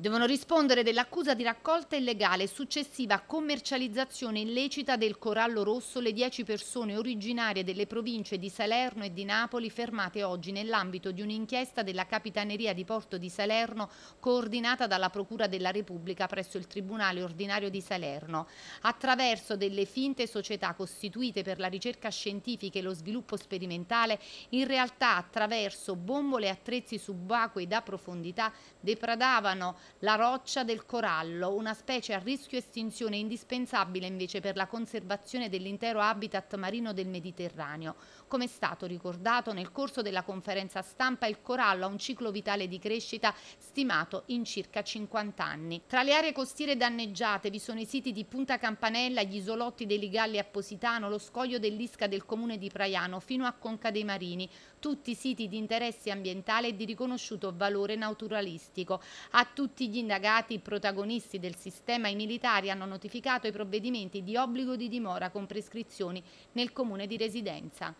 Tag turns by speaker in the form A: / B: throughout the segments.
A: Devono rispondere dell'accusa di raccolta illegale e successiva commercializzazione illecita del corallo rosso le 10 persone originarie delle province di Salerno e di Napoli fermate oggi nell'ambito di un'inchiesta della Capitaneria di Porto di Salerno coordinata dalla Procura della Repubblica presso il Tribunale Ordinario di Salerno attraverso delle finte società costituite per la ricerca scientifica e lo sviluppo sperimentale in realtà attraverso bombole e attrezzi subacquei da profondità depradavano la roccia del corallo, una specie a rischio estinzione indispensabile invece per la conservazione dell'intero habitat marino del Mediterraneo. Come è stato ricordato nel corso della conferenza stampa, il corallo ha un ciclo vitale di crescita stimato in circa 50 anni. Tra le aree costiere danneggiate vi sono i siti di Punta Campanella, gli isolotti dei Ligalli a Positano, lo scoglio dell'Isca del comune di Praiano fino a Conca dei Marini, tutti siti di interesse ambientale e di riconosciuto valore naturalistico. A tutti tutti gli indagati protagonisti del sistema i militari hanno notificato i provvedimenti di obbligo di dimora con prescrizioni nel comune di residenza.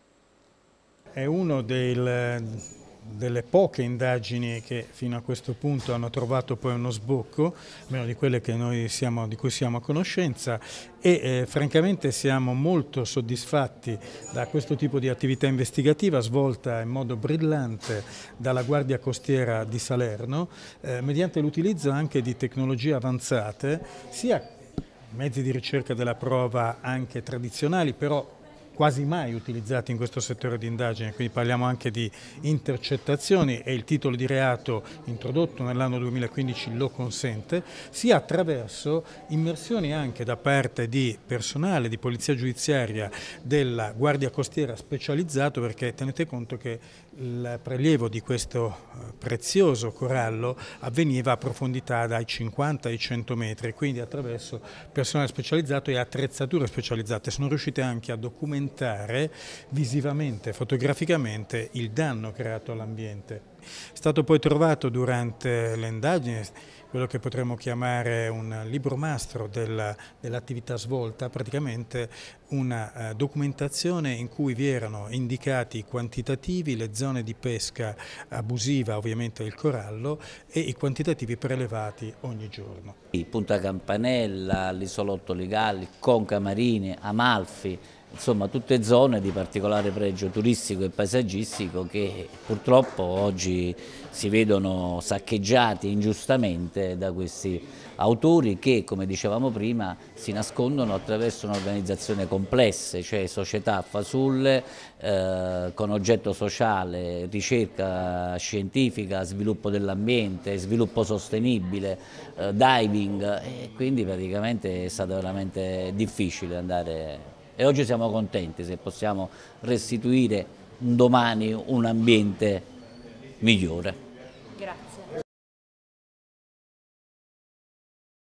B: È uno del, delle poche indagini che fino a questo punto hanno trovato poi uno sbocco, meno di quelle siamo, di cui siamo a conoscenza e eh, francamente siamo molto soddisfatti da questo tipo di attività investigativa svolta in modo brillante dalla Guardia Costiera di Salerno eh, mediante l'utilizzo anche di tecnologie avanzate sia mezzi di ricerca della prova anche tradizionali però quasi mai utilizzati in questo settore di indagine, quindi parliamo anche di intercettazioni e il titolo di reato introdotto nell'anno 2015 lo consente, sia attraverso immersioni anche da parte di personale di polizia giudiziaria della Guardia Costiera specializzato perché tenete conto che il prelievo di questo eh, prezioso corallo avveniva a profondità dai 50 ai 100 metri, quindi attraverso personale specializzato e attrezzature specializzate sono riuscite anche a documentare documentare visivamente, fotograficamente il danno creato all'ambiente. È stato poi trovato durante le indagini quello che potremmo chiamare un libro mastro dell'attività dell svolta, praticamente una eh, documentazione in cui vi erano indicati i quantitativi, le zone di pesca abusiva ovviamente del corallo e i quantitativi prelevati ogni giorno.
C: Punta Campanella, l'Isolotto Legali, Conca Marini, Amalfi, insomma tutte zone di particolare pregio turistico e paesaggistico che purtroppo oggi si vedono saccheggiate ingiustamente da questi autori che come dicevamo prima si nascondono attraverso un'organizzazione complessa, cioè società fasulle eh, con oggetto sociale, ricerca scientifica, sviluppo dell'ambiente, sviluppo sostenibile, eh, diving e quindi praticamente è stato veramente difficile andare e oggi siamo contenti se possiamo restituire un domani un ambiente migliore.